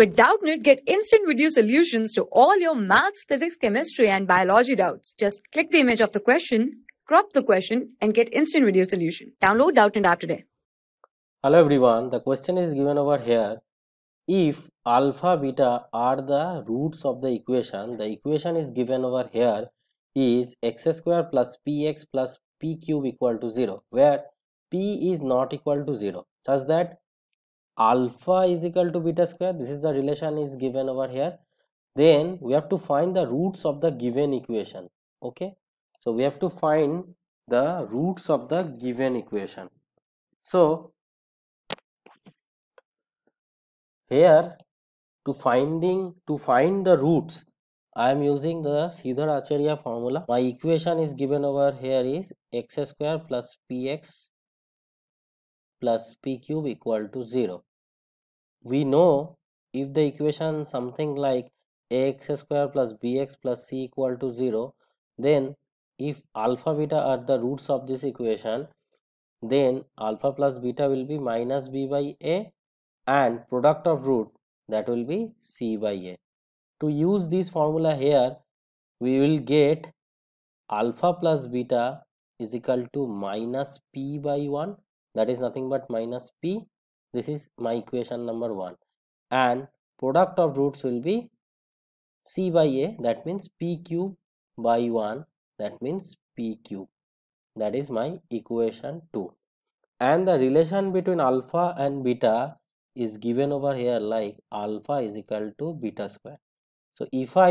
With Doubtnit, get instant video solutions to all your maths, physics, chemistry, and biology doubts. Just click the image of the question, crop the question, and get instant video solution. Download Doubtnit app today. Hello everyone, the question is given over here. If alpha, beta are the roots of the equation, the equation is given over here is x square plus px plus p cube equal to 0, where p is not equal to 0, such that alpha is equal to beta square this is the relation is given over here then we have to find the roots of the given equation okay so we have to find the roots of the given equation so here to finding to find the roots I am using the Siddhar Acharya formula. My equation is given over here is x square plus px plus p cube equal to 0 we know if the equation something like ax square plus bx plus c equal to 0 then if alpha beta are the roots of this equation then alpha plus beta will be minus b by a and product of root that will be c by a. To use this formula here we will get alpha plus beta is equal to minus p by 1 that is nothing but minus p this is my equation number 1 and product of roots will be c by a that means p cube by 1 that means p cube that is my equation 2 and the relation between alpha and beta is given over here like alpha is equal to beta square so if i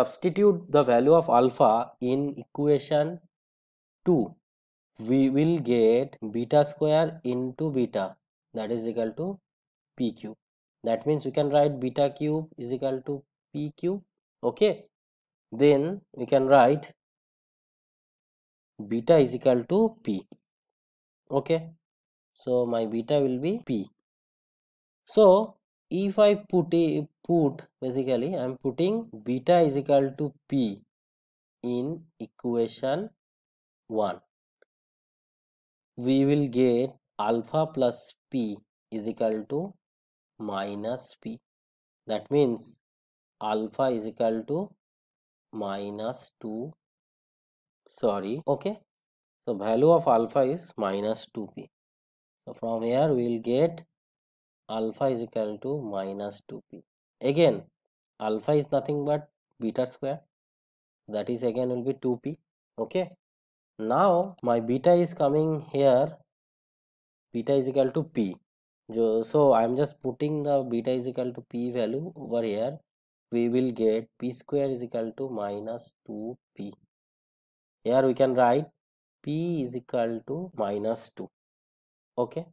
substitute the value of alpha in equation 2 we will get beta square into beta that is equal to p cube that means we can write beta cube is equal to p cube okay then we can write beta is equal to p okay so my beta will be p so if i put a put basically i'm putting beta is equal to p in equation 1 we will get alpha plus p is equal to minus p that means alpha is equal to minus 2 sorry okay so value of alpha is minus 2p so from here we will get alpha is equal to minus 2p again alpha is nothing but beta square that is again will be 2p okay now my beta is coming here beta is equal to p so i'm just putting the beta is equal to p value over here we will get p square is equal to minus 2p here we can write p is equal to minus 2 okay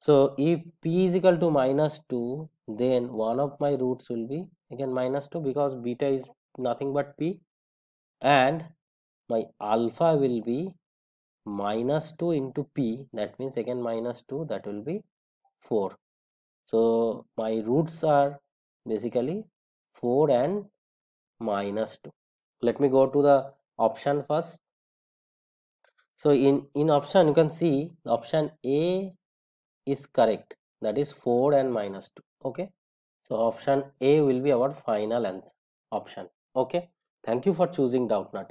so if p is equal to minus 2 then one of my roots will be again minus 2 because beta is nothing but p and my alpha will be minus 2 into p that means again minus 2 that will be 4 so my roots are basically 4 and minus 2 let me go to the option first so in in option you can see option a is correct that is 4 and minus 2 okay so option a will be our final answer option okay thank you for choosing doubtnut